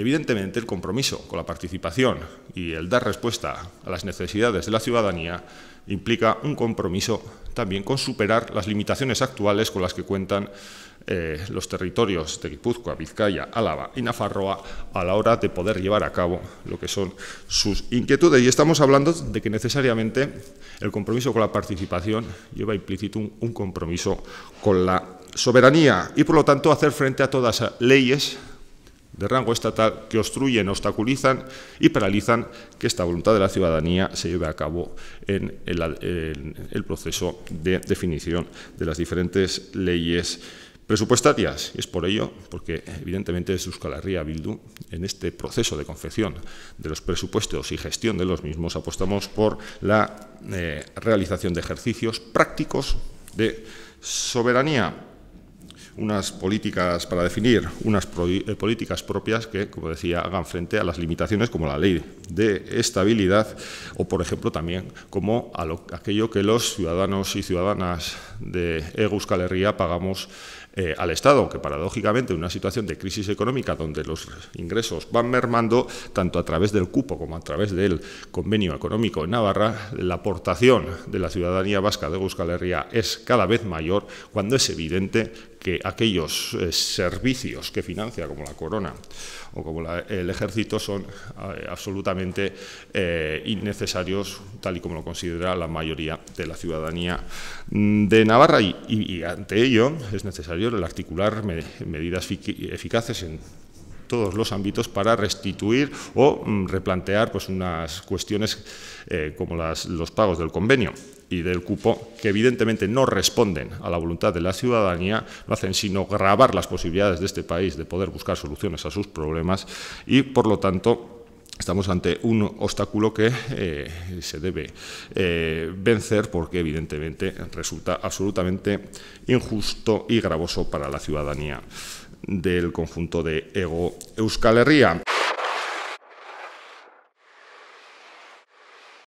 evidentemente el compromiso con la participación y el dar respuesta a las necesidades de la ciudadanía implica un compromiso también con superar las limitaciones actuales con las que cuentan eh, los territorios de Guipúzcoa, Vizcaya, Álava y Nafarroa a la hora de poder llevar a cabo lo que son sus inquietudes. Y estamos hablando de que necesariamente el compromiso con la participación lleva implícito un, un compromiso con la soberanía y, por lo tanto, hacer frente a todas las leyes de rango estatal que obstruyen, obstaculizan y paralizan que esta voluntad de la ciudadanía se lleve a cabo en el, proceso de definición de las diferentes leyes presupuestarias. Es por ello, porque evidentemente es Euskal Bildu, en este proceso de confección de los presupuestos y gestión de los mismos, apostamos por la eh, realización de ejercicios prácticos de soberanía unas políticas para definir unas eh, políticas propias que, como decía, hagan frente a las limitaciones como la ley de estabilidad o, por ejemplo, también como a aquello que los ciudadanos y ciudadanas de Euskal Herria pagamos eh, al Estado, aunque paradójicamente en una situación de crisis económica donde los ingresos van mermando, tanto a través del cupo como a través del convenio económico en Navarra, la aportación de la ciudadanía vasca de Euskal Herria es cada vez mayor cuando es evidente que aquellos eh, servicios que financia, como la corona o como el ejército, son eh, absolutamente eh, innecesarios, tal y como lo considera la mayoría de la ciudadanía de Navarra. Y, ante ello es necesario el articular medidas eficaces en todos los ámbitos para restituir o mm, replantear pues, unas cuestiones eh, como las, los pagos del convenio y del cupo, que evidentemente no responden a la voluntad de la ciudadanía, no hacen sino grabar las posibilidades de este país de poder buscar soluciones a sus problemas y, por lo tanto, estamos ante un obstáculo que eh, se debe eh, vencer porque evidentemente resulta absolutamente injusto y gravoso para la ciudadanía del conjunto de Ego Euskal Herria.